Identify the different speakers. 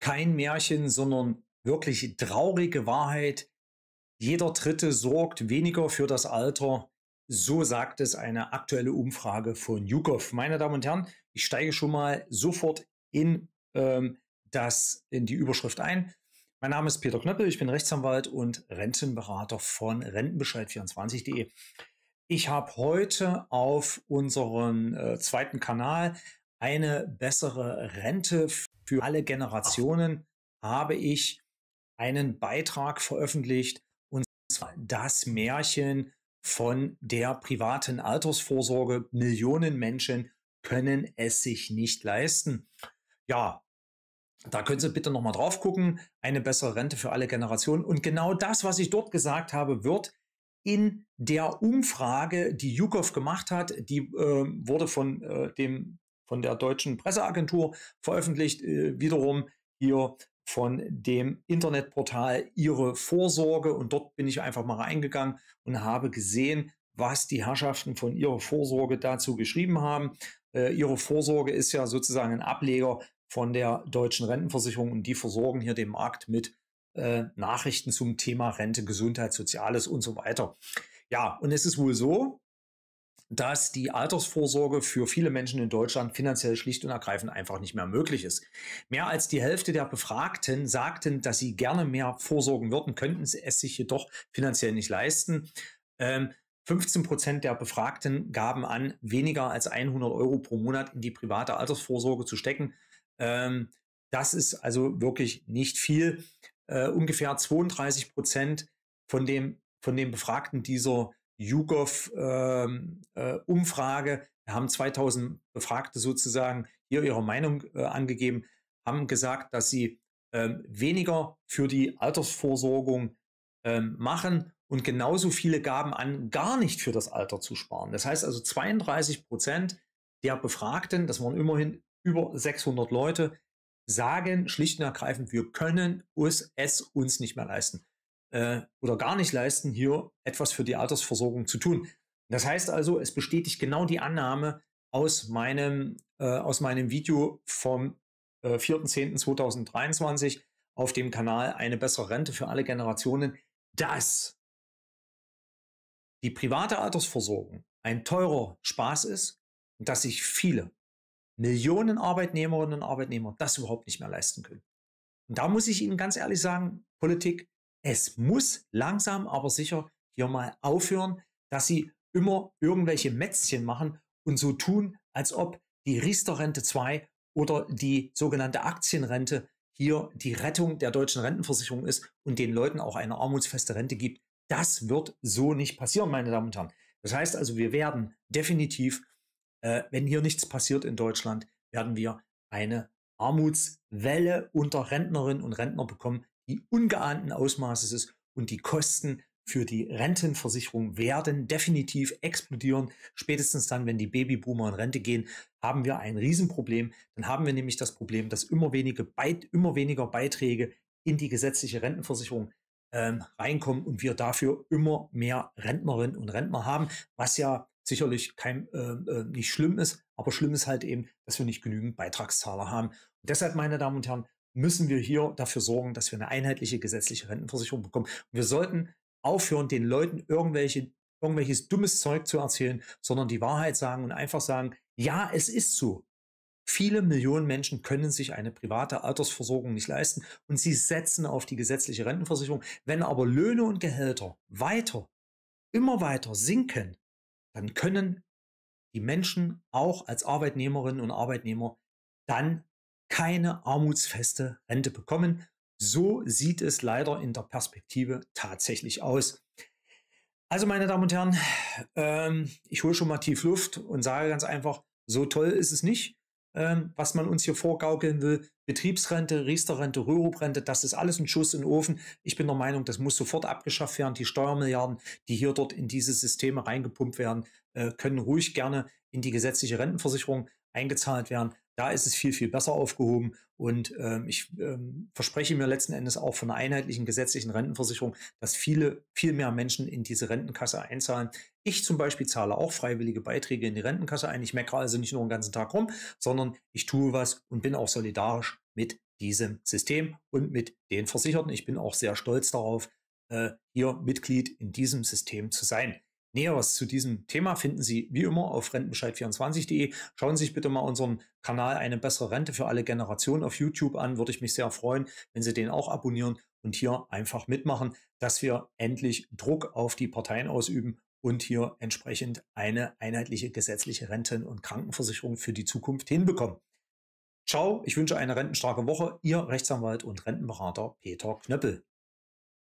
Speaker 1: kein Märchen, sondern wirklich traurige Wahrheit. Jeder Dritte sorgt weniger für das Alter. So sagt es eine aktuelle Umfrage von YouGov. Meine Damen und Herren, ich steige schon mal sofort in, ähm, das, in die Überschrift ein. Mein Name ist Peter Knöppel, ich bin Rechtsanwalt und Rentenberater von Rentenbescheid24.de. Ich habe heute auf unserem äh, zweiten Kanal eine bessere Rente für alle Generationen habe ich einen Beitrag veröffentlicht und zwar das Märchen von der privaten Altersvorsorge. Millionen Menschen können es sich nicht leisten. Ja, da können Sie bitte nochmal drauf gucken. Eine bessere Rente für alle Generationen. Und genau das, was ich dort gesagt habe, wird in der Umfrage, die Jukov gemacht hat, die äh, wurde von äh, dem von der deutschen Presseagentur veröffentlicht, äh, wiederum hier von dem Internetportal Ihre Vorsorge. Und dort bin ich einfach mal reingegangen und habe gesehen, was die Herrschaften von Ihrer Vorsorge dazu geschrieben haben. Äh, ihre Vorsorge ist ja sozusagen ein Ableger von der deutschen Rentenversicherung und die versorgen hier den Markt mit äh, Nachrichten zum Thema Rente, Gesundheit, Soziales und so weiter. Ja, und es ist wohl so, dass die Altersvorsorge für viele Menschen in Deutschland finanziell schlicht und ergreifend einfach nicht mehr möglich ist. Mehr als die Hälfte der Befragten sagten, dass sie gerne mehr vorsorgen würden, könnten sie es sich jedoch finanziell nicht leisten. Ähm, 15 Prozent der Befragten gaben an, weniger als 100 Euro pro Monat in die private Altersvorsorge zu stecken. Ähm, das ist also wirklich nicht viel. Äh, ungefähr 32 Prozent von dem, von den Befragten dieser YouGov-Umfrage. Ähm, äh, haben 2000 Befragte sozusagen hier ihre Meinung äh, angegeben, haben gesagt, dass sie ähm, weniger für die Altersvorsorgung ähm, machen und genauso viele gaben an, gar nicht für das Alter zu sparen. Das heißt also 32 Prozent der Befragten, das waren immerhin über 600 Leute, sagen schlicht und ergreifend, wir können es, es uns nicht mehr leisten äh, oder gar nicht leisten, hier etwas für die Altersversorgung zu tun. Das heißt also, es bestätigt genau die Annahme aus meinem, äh, aus meinem Video vom äh, 4.10.2023 auf dem Kanal Eine bessere Rente für alle Generationen, dass die private Altersversorgung ein teurer Spaß ist und dass sich viele Millionen Arbeitnehmerinnen und Arbeitnehmer das überhaupt nicht mehr leisten können. Und da muss ich Ihnen ganz ehrlich sagen, Politik, es muss langsam aber sicher hier mal aufhören, dass sie immer irgendwelche Mätzchen machen und so tun, als ob die Riester-Rente 2 oder die sogenannte Aktienrente hier die Rettung der deutschen Rentenversicherung ist und den Leuten auch eine armutsfeste Rente gibt. Das wird so nicht passieren, meine Damen und Herren. Das heißt also, wir werden definitiv, äh, wenn hier nichts passiert in Deutschland, werden wir eine Armutswelle unter Rentnerinnen und Rentner bekommen, die ungeahnten Ausmaßes ist und die Kosten für die Rentenversicherung werden definitiv explodieren. Spätestens dann, wenn die Babyboomer in Rente gehen, haben wir ein Riesenproblem. Dann haben wir nämlich das Problem, dass immer, wenige immer weniger Beiträge in die gesetzliche Rentenversicherung ähm, reinkommen und wir dafür immer mehr Rentnerinnen und Rentner haben, was ja sicherlich kein, ähm, äh, nicht schlimm ist, aber schlimm ist halt eben, dass wir nicht genügend Beitragszahler haben. Und deshalb, meine Damen und Herren, müssen wir hier dafür sorgen, dass wir eine einheitliche gesetzliche Rentenversicherung bekommen. Und wir sollten aufhören, den Leuten irgendwelche, irgendwelches dummes Zeug zu erzählen, sondern die Wahrheit sagen und einfach sagen, ja, es ist so. Viele Millionen Menschen können sich eine private Altersversorgung nicht leisten und sie setzen auf die gesetzliche Rentenversicherung. Wenn aber Löhne und Gehälter weiter, immer weiter sinken, dann können die Menschen auch als Arbeitnehmerinnen und Arbeitnehmer dann keine armutsfeste Rente bekommen. So sieht es leider in der Perspektive tatsächlich aus. Also meine Damen und Herren, ähm, ich hole schon mal tief Luft und sage ganz einfach, so toll ist es nicht, ähm, was man uns hier vorgaukeln will. Betriebsrente, Riesterrente, Rüruprente, das ist alles ein Schuss in den Ofen. Ich bin der Meinung, das muss sofort abgeschafft werden. Die Steuermilliarden, die hier dort in diese Systeme reingepumpt werden, äh, können ruhig gerne in die gesetzliche Rentenversicherung eingezahlt werden. Da ist es viel, viel besser aufgehoben. Und ähm, ich ähm, verspreche mir letzten Endes auch von einer einheitlichen gesetzlichen Rentenversicherung, dass viele, viel mehr Menschen in diese Rentenkasse einzahlen. Ich zum Beispiel zahle auch freiwillige Beiträge in die Rentenkasse ein. Ich meckere also nicht nur den ganzen Tag rum, sondern ich tue was und bin auch solidarisch mit diesem System und mit den Versicherten. Ich bin auch sehr stolz darauf, äh, hier Mitglied in diesem System zu sein. Näheres zu diesem Thema finden Sie wie immer auf rentenbescheid24.de. Schauen Sie sich bitte mal unseren Kanal Eine bessere Rente für alle Generationen auf YouTube an. Würde ich mich sehr freuen, wenn Sie den auch abonnieren und hier einfach mitmachen, dass wir endlich Druck auf die Parteien ausüben und hier entsprechend eine einheitliche gesetzliche Renten- und Krankenversicherung für die Zukunft hinbekommen. Ciao, ich wünsche eine rentenstarke Woche. Ihr Rechtsanwalt und Rentenberater Peter Knöppel.